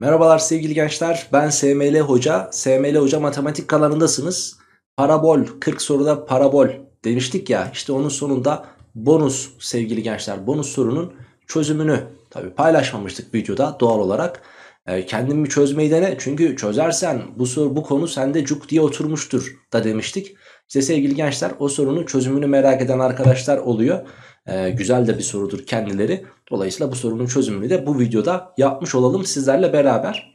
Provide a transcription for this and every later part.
Merhabalar sevgili gençler ben SML Hoca. SML Hoca matematik kanalındasınız. Parabol 40 soruda parabol demiştik ya işte onun sonunda bonus sevgili gençler bonus sorunun çözümünü tabi paylaşmamıştık videoda doğal olarak. E, ee, kendimi çözmeyi dene çünkü çözersen bu soru bu konu sende cuk diye oturmuştur da demiştik. Size sevgili gençler o sorunun çözümünü merak eden arkadaşlar oluyor. Ee, güzel de bir sorudur kendileri. Dolayısıyla bu sorunun çözümünü de bu videoda yapmış olalım sizlerle beraber.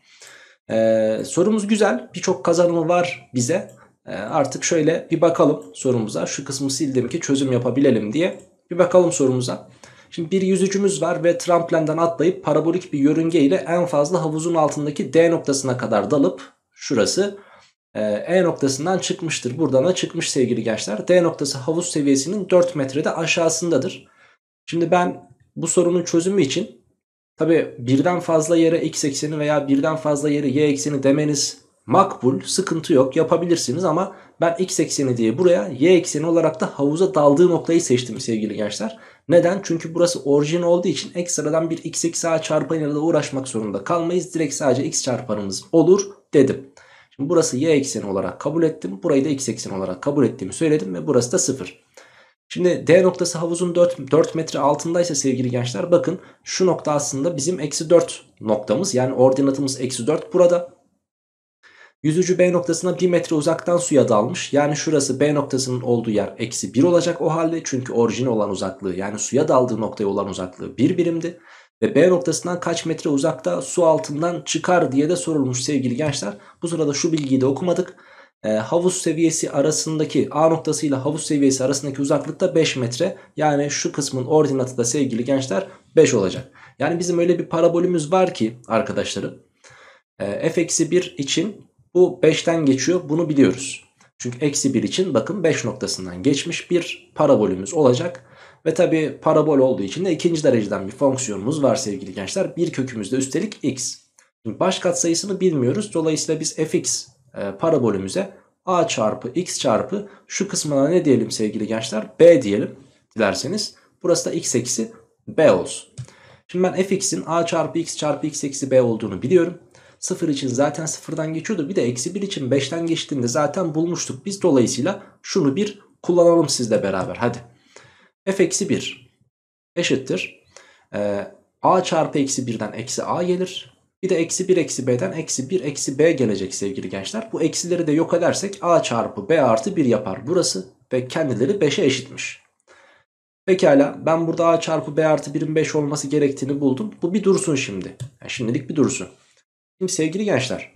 Ee, sorumuz güzel. Birçok kazanımı var bize. Ee, artık şöyle bir bakalım sorumuza. Şu kısmı sildim ki çözüm yapabilelim diye. Bir bakalım sorumuza. Şimdi bir yüzücümüz var ve tramplenden atlayıp parabolik bir yörünge ile en fazla havuzun altındaki D noktasına kadar dalıp şurası e, e noktasından çıkmıştır. Buradan da çıkmış sevgili gençler. D noktası havuz seviyesinin 4 metrede aşağısındadır. Şimdi ben bu sorunun çözümü için tabi birden fazla yere x ekseni veya birden fazla yere y ekseni demeniz makbul sıkıntı yok yapabilirsiniz ama ben x ekseni diye buraya y ekseni olarak da havuza daldığı noktayı seçtim sevgili gençler. Neden? Çünkü burası orijin olduğu için ekstradan bir x eksi a çarpanıyla da uğraşmak zorunda kalmayız. Direkt sadece x çarpanımız olur dedim. Şimdi burası y ekseni olarak kabul ettim. Burayı da x ekseni olarak kabul ettiğimi söyledim ve burası da 0. Şimdi D noktası havuzun 4, 4 metre altındaysa sevgili gençler bakın şu nokta aslında bizim eksi 4 noktamız. Yani ordinatımız eksi 4 burada. Yüzücü B noktasına 1 metre uzaktan suya dalmış. Yani şurası B noktasının olduğu yer eksi 1 olacak o halde. Çünkü orijin olan uzaklığı yani suya daldığı noktaya olan uzaklığı 1 bir birimdi ve B noktasından kaç metre uzakta su altından çıkar diye de sorulmuş sevgili gençler. Bu sırada şu bilgiyi de okumadık. E, havuz seviyesi arasındaki A noktası ile havuz seviyesi arasındaki uzaklıkta 5 metre. Yani şu kısmın ordinatı da sevgili gençler 5 olacak. Yani bizim öyle bir parabolümüz var ki arkadaşlarım. E, f-1 için bu 5'ten geçiyor bunu biliyoruz. Çünkü eksi 1 için bakın 5 noktasından geçmiş bir parabolümüz olacak. Ve tabi parabol olduğu için de ikinci dereceden bir fonksiyonumuz var sevgili gençler. Bir kökümüz de üstelik x. Şimdi baş katsayısını bilmiyoruz. Dolayısıyla biz fx e, parabolümüze a çarpı x çarpı şu kısmına ne diyelim sevgili gençler? b diyelim dilerseniz. Burası da x eksi b olsun. Şimdi ben fx'in a çarpı x çarpı x eksi b olduğunu biliyorum. 0 için zaten 0'dan geçiyordu. Bir de eksi 1 için 5'ten geçtiğinde zaten bulmuştuk. Biz dolayısıyla şunu bir kullanalım sizle beraber. Hadi f eksi 1 eşittir. Ee, a çarpı eksi 1'den eksi a gelir. Bir de eksi 1 eksi b'den eksi 1 eksi b gelecek sevgili gençler. Bu eksileri de yok edersek a çarpı b artı 1 yapar burası. Ve kendileri 5'e eşitmiş. Pekala ben burada a çarpı b artı 1'in 5 olması gerektiğini buldum. Bu bir dursun şimdi. Yani şimdilik bir dursun. Şimdi sevgili gençler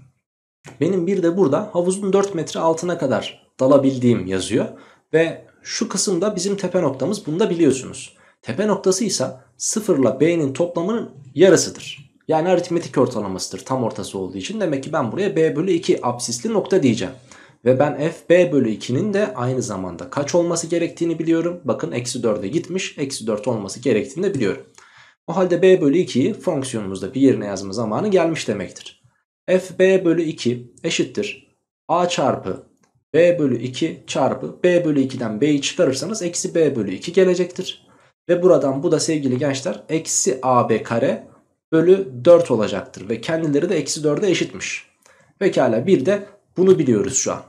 benim bir de burada havuzun 4 metre altına kadar dalabildiğim yazıyor. Ve şu kısımda bizim tepe noktamız bunu da biliyorsunuz. Tepe noktası ise 0 ile b'nin toplamının yarısıdır. Yani aritmetik ortalamasıdır tam ortası olduğu için. Demek ki ben buraya b bölü 2 absisli nokta diyeceğim. Ve ben f b bölü 2'nin de aynı zamanda kaç olması gerektiğini biliyorum. Bakın eksi 4'e gitmiş. Eksi 4 olması gerektiğini de biliyorum. O halde b bölü 2'yi fonksiyonumuzda bir yerine yazma zamanı gelmiş demektir. f b bölü 2 eşittir a çarpı b bölü 2 çarpı b bölü 2'den b'yi çıkarırsanız eksi b bölü 2 gelecektir. Ve buradan bu da sevgili gençler eksi ab kare bölü 4 olacaktır. Ve kendileri de eksi 4'e eşitmiş. Pekala bir de bunu biliyoruz şu an.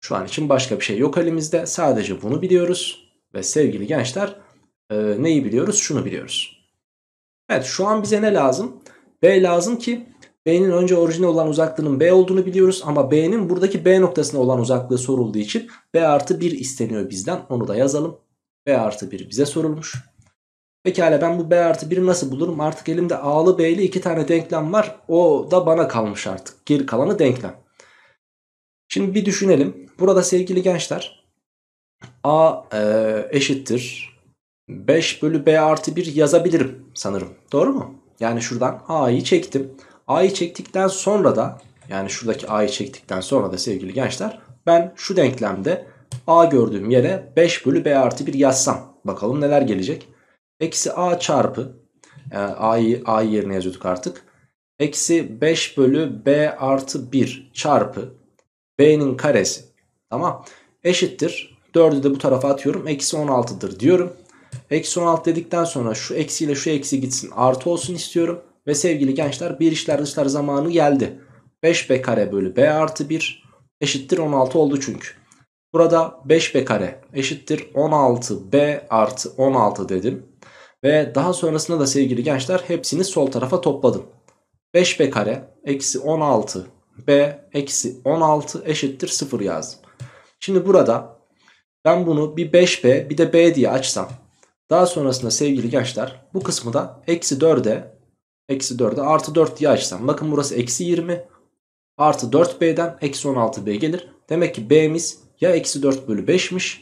Şu an için başka bir şey yok elimizde. Sadece bunu biliyoruz. Ve sevgili gençler e, neyi biliyoruz? Şunu biliyoruz. Evet şu an bize ne lazım? B lazım ki B'nin önce orijine olan uzaklığının B olduğunu biliyoruz ama B'nin buradaki B noktasına olan uzaklığı sorulduğu için B artı 1 isteniyor bizden. Onu da yazalım. B artı 1 bize sorulmuş. Pekala ben bu B artı 1'i nasıl bulurum? Artık elimde A'lı B'li iki tane denklem var. O da bana kalmış artık. Geri kalanı denklem. Şimdi bir düşünelim. Burada sevgili gençler A e, eşittir 5 bölü B artı 1 yazabilirim sanırım. Doğru mu? Yani şuradan A'yı çektim. A'yı çektikten sonra da yani şuradaki A'yı çektikten sonra da sevgili gençler ben şu denklemde A gördüğüm yere 5 bölü B artı 1 yazsam. Bakalım neler gelecek. Eksi A çarpı e, A'yı A yerine yazıyorduk artık. Eksi 5 bölü B artı 1 çarpı B'nin karesi. Tamam. Eşittir. 4'ü de bu tarafa atıyorum. Eksi 16'dır diyorum. Eksi 16 dedikten sonra şu eksiyle şu eksi gitsin. Artı olsun istiyorum. Ve sevgili gençler bir işler dışlar zamanı geldi. 5b kare bölü b artı 1 eşittir 16 oldu çünkü. Burada 5b kare eşittir 16b artı 16 dedim. Ve daha sonrasında da sevgili gençler hepsini sol tarafa topladım. 5b kare eksi 16 b eksi 16 eşittir 0 yazdım. Şimdi burada ben bunu bir 5b bir de b diye açsam. Daha sonrasında sevgili gençler bu kısmı da eksi 4'e Eksi 4'e artı 4 diye açsam. Bakın burası eksi 20. Artı 4B'den eksi 16B gelir. Demek ki B'miz ya eksi 4 bölü 5'miş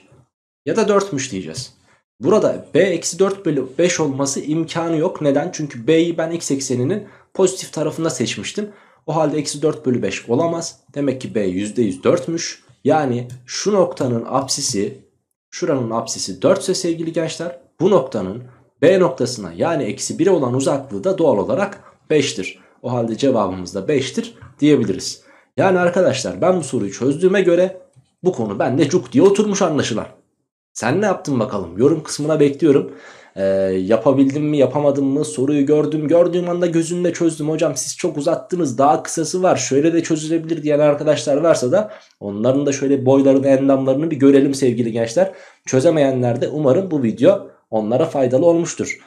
ya da 4'müş diyeceğiz. Burada B eksi 4 bölü 5 olması imkanı yok. Neden? Çünkü B'yi ben x ekseninin pozitif tarafında seçmiştim. O halde eksi 4 bölü 5 olamaz. Demek ki B %100 4'müş. Yani şu noktanın apsisi, şuranın apsisi 4 ise sevgili gençler bu noktanın B noktasına yani eksi 1'e olan uzaklığı da doğal olarak 5'tir. O halde cevabımız da 5'tir diyebiliriz. Yani arkadaşlar ben bu soruyu çözdüğüme göre bu konu bende cuk diye oturmuş anlaşılan. Sen ne yaptın bakalım yorum kısmına bekliyorum. Ee, yapabildim mi yapamadım mı soruyu gördüm gördüğüm anda gözümle çözdüm hocam siz çok uzattınız daha kısası var şöyle de çözülebilir diyen arkadaşlar varsa da onların da şöyle boylarını endamlarını bir görelim sevgili gençler çözemeyenler de umarım bu video onlara faydalı olmuştur.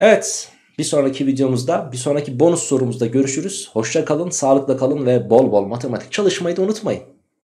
Evet bir sonraki videomuzda bir sonraki bonus sorumuzda görüşürüz. Hoşça kalın, sağlıkla kalın ve bol bol matematik çalışmayı da unutmayın.